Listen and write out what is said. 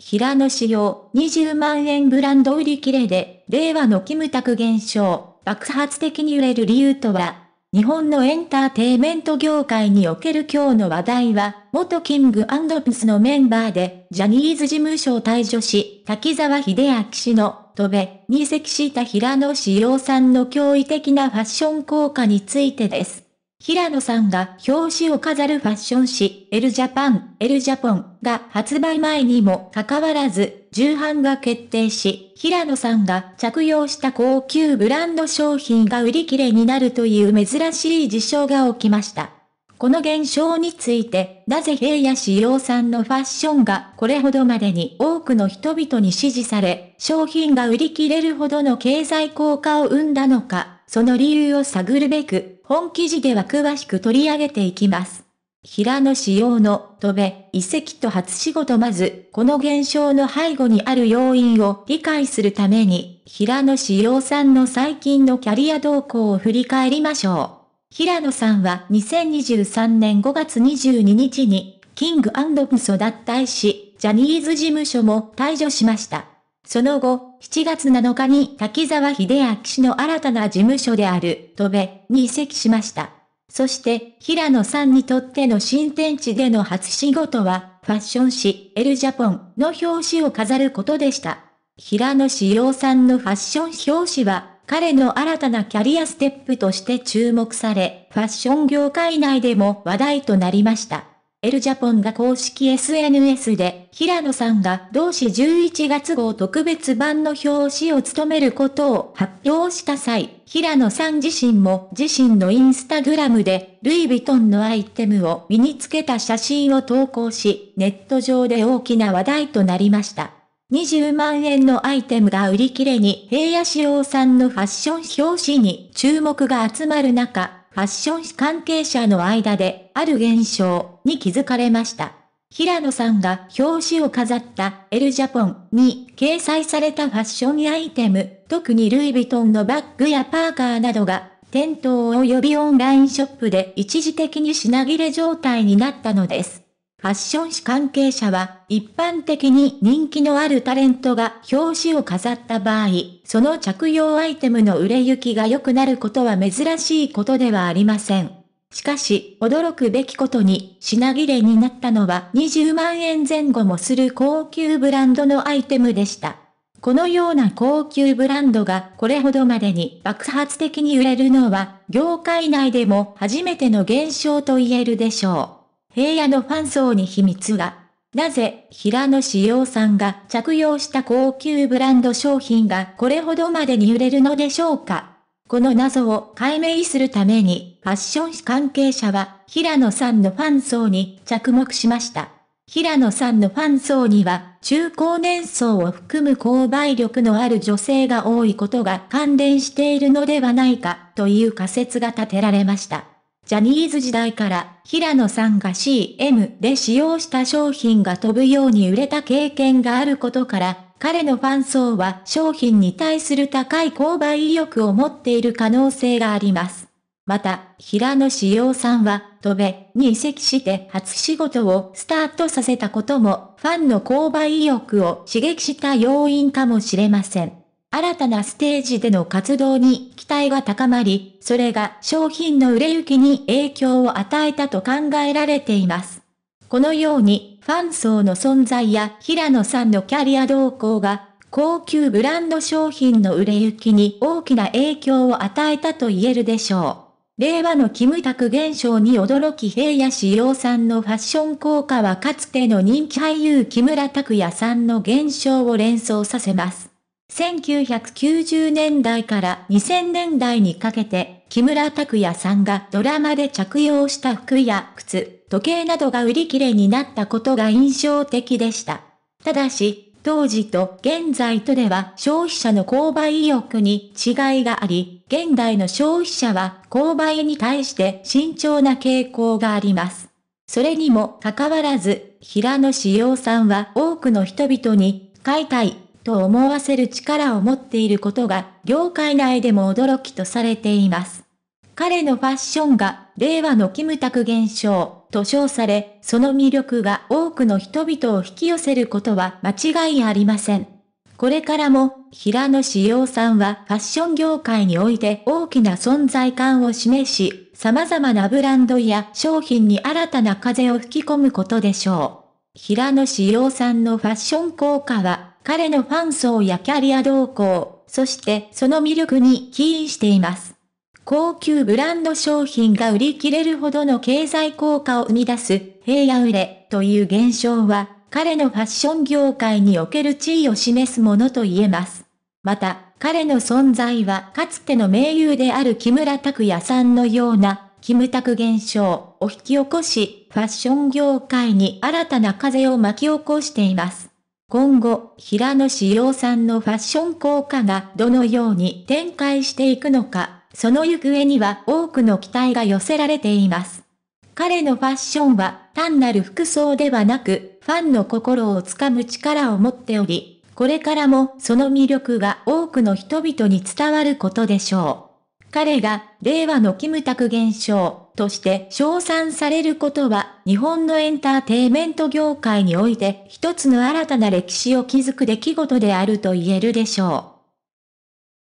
平野紫耀、20万円ブランド売り切れで、令和のキムタク現象、爆発的に売れる理由とは、日本のエンターテイメント業界における今日の話題は、元キングピスのメンバーで、ジャニーズ事務所を退所し、滝沢秀明氏の、とべ、に移籍した平野紫耀さんの驚異的なファッション効果についてです。平野さんが表紙を飾るファッション誌、エルジャパン、エルジャポンが発売前にもかかわらず、重版が決定し、平野さんが着用した高級ブランド商品が売り切れになるという珍しい事象が起きました。この現象について、なぜ平野志陽さんのファッションがこれほどまでに多くの人々に支持され、商品が売り切れるほどの経済効果を生んだのか、その理由を探るべく、本記事では詳しく取り上げていきます。平野仕様の飛べ、遺跡と初仕事まず、この現象の背後にある要因を理解するために、平野仕様さんの最近のキャリア動向を振り返りましょう。平野さんは2023年5月22日に、キングアンド・ブソ脱退し、ジャニーズ事務所も退場しました。その後、7月7日に滝沢秀明氏の新たな事務所である、戸部に移籍しました。そして、平野さんにとっての新天地での初仕事は、ファッション誌、エルジャポンの表紙を飾ることでした。平野志陽さんのファッション表紙は、彼の新たなキャリアステップとして注目され、ファッション業界内でも話題となりました。エルジャポンが公式 SNS で、平野さんが同誌11月号特別版の表紙を務めることを発表した際、平野さん自身も自身のインスタグラムで、ルイ・ヴィトンのアイテムを身につけた写真を投稿し、ネット上で大きな話題となりました。20万円のアイテムが売り切れに平野志陽さんのファッション表紙に注目が集まる中、ファッション関係者の間で、ある現象、に気づかれました。平野さんが表紙を飾ったエルジャポンに掲載されたファッションアイテム、特にルイ・ヴィトンのバッグやパーカーなどが、店頭及びオンラインショップで一時的に品切れ状態になったのです。ファッション誌関係者は、一般的に人気のあるタレントが表紙を飾った場合、その着用アイテムの売れ行きが良くなることは珍しいことではありません。しかし、驚くべきことに、品切れになったのは20万円前後もする高級ブランドのアイテムでした。このような高級ブランドがこれほどまでに爆発的に売れるのは、業界内でも初めての現象と言えるでしょう。平野のファン層に秘密が。なぜ、平野志陽さんが着用した高級ブランド商品がこれほどまでに売れるのでしょうかこの謎を解明するために、ファッション誌関係者は、平野さんのファン層に着目しました。平野さんのファン層には、中高年層を含む購買力のある女性が多いことが関連しているのではないか、という仮説が立てられました。ジャニーズ時代から平野さんが CM で使用した商品が飛ぶように売れた経験があることから、彼のファン層は商品に対する高い購買意欲を持っている可能性があります。また、平野志陽さんは、戸部に移籍して初仕事をスタートさせたことも、ファンの購買意欲を刺激した要因かもしれません。新たなステージでの活動に期待が高まり、それが商品の売れ行きに影響を与えたと考えられています。このように、ファン層の存在や平野さんのキャリア動向が、高級ブランド商品の売れ行きに大きな影響を与えたと言えるでしょう。令和のキムタク現象に驚き平野志陽さんのファッション効果はかつての人気俳優木村拓哉さんの現象を連想させます。1990年代から2000年代にかけて、木村拓哉さんがドラマで着用した服や靴、時計などが売り切れになったことが印象的でした。ただし、当時と現在とでは消費者の購買意欲に違いがあり、現代の消費者は購買に対して慎重な傾向があります。それにもかかわらず、平野志陽さんは多くの人々に、買いたい、と思わせる力を持っていることが業界内でも驚きとされています。彼のファッションが令和のキムタク現象と称され、その魅力が多くの人々を引き寄せることは間違いありません。これからも平野志陽さんはファッション業界において大きな存在感を示し、様々なブランドや商品に新たな風を吹き込むことでしょう。平野志陽さんのファッション効果は彼のファン層やキャリア動向、そしてその魅力に起因しています。高級ブランド商品が売り切れるほどの経済効果を生み出す平野売れという現象は彼のファッション業界における地位を示すものと言えます。また、彼の存在はかつての名優である木村拓也さんのような、キムタク現象を引き起こし、ファッション業界に新たな風を巻き起こしています。今後、平野紫耀さんのファッション効果がどのように展開していくのか、その行方には多くの期待が寄せられています。彼のファッションは単なる服装ではなく、ファンの心をつかむ力を持っており、これからもその魅力が多くの人々に伝わることでしょう。彼が令和のキムタク現象、として称賛されることは、日本のエンターテイメント業界において一つの新たな歴史を築く出来事であると言えるでしょう。